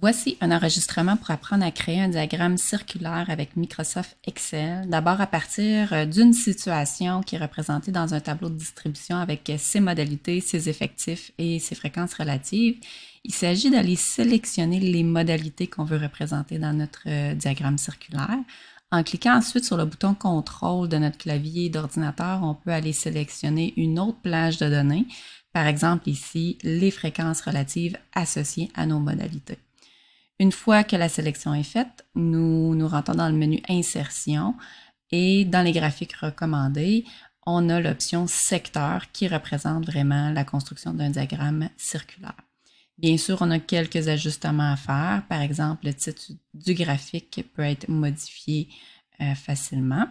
Voici un enregistrement pour apprendre à créer un diagramme circulaire avec Microsoft Excel, d'abord à partir euh, d'une situation qui est représentée dans un tableau de distribution avec euh, ses modalités, ses effectifs et ses fréquences relatives. Il s'agit d'aller sélectionner les modalités qu'on veut représenter dans notre euh, diagramme circulaire. En cliquant ensuite sur le bouton Contrôle de notre clavier d'ordinateur, on peut aller sélectionner une autre plage de données, par exemple ici les fréquences relatives associées à nos modalités. Une fois que la sélection est faite, nous nous rentrons dans le menu Insertion et dans les graphiques recommandés, on a l'option Secteur qui représente vraiment la construction d'un diagramme circulaire. Bien sûr, on a quelques ajustements à faire. Par exemple, le titre du graphique peut être modifié euh, facilement.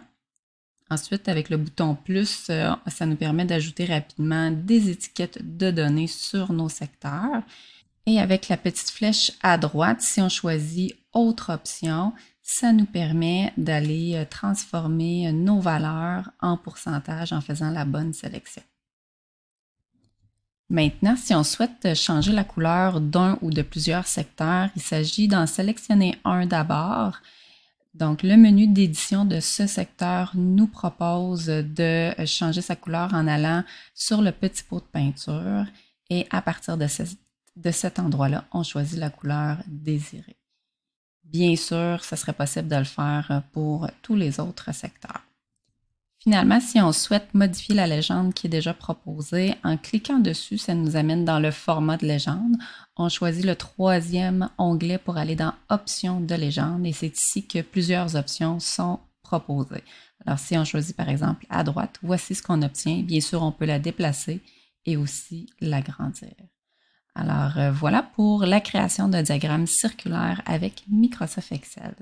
Ensuite, avec le bouton plus, euh, ça nous permet d'ajouter rapidement des étiquettes de données sur nos secteurs. Et avec la petite flèche à droite, si on choisit autre option, ça nous permet d'aller euh, transformer nos valeurs en pourcentage en faisant la bonne sélection. Maintenant, si on souhaite changer la couleur d'un ou de plusieurs secteurs, il s'agit d'en sélectionner un d'abord. Donc, le menu d'édition de ce secteur nous propose de changer sa couleur en allant sur le petit pot de peinture et à partir de, cet endroit-là, on choisit la couleur désirée. Bien sûr, ce serait possible de le faire pour tous les autres secteurs. Finalement, si on souhaite modifier la légende qui est déjà proposée, en cliquant dessus, ça nous amène dans le format de légende. On choisit le troisième onglet pour aller dans Options de légende et c'est ici que plusieurs options sont proposées. Alors, si on choisit par exemple à droite, voici ce qu'on obtient. Bien sûr, on peut la déplacer et aussi l'agrandir. Alors, euh, voilà pour la création d'un diagramme circulaire avec Microsoft Excel.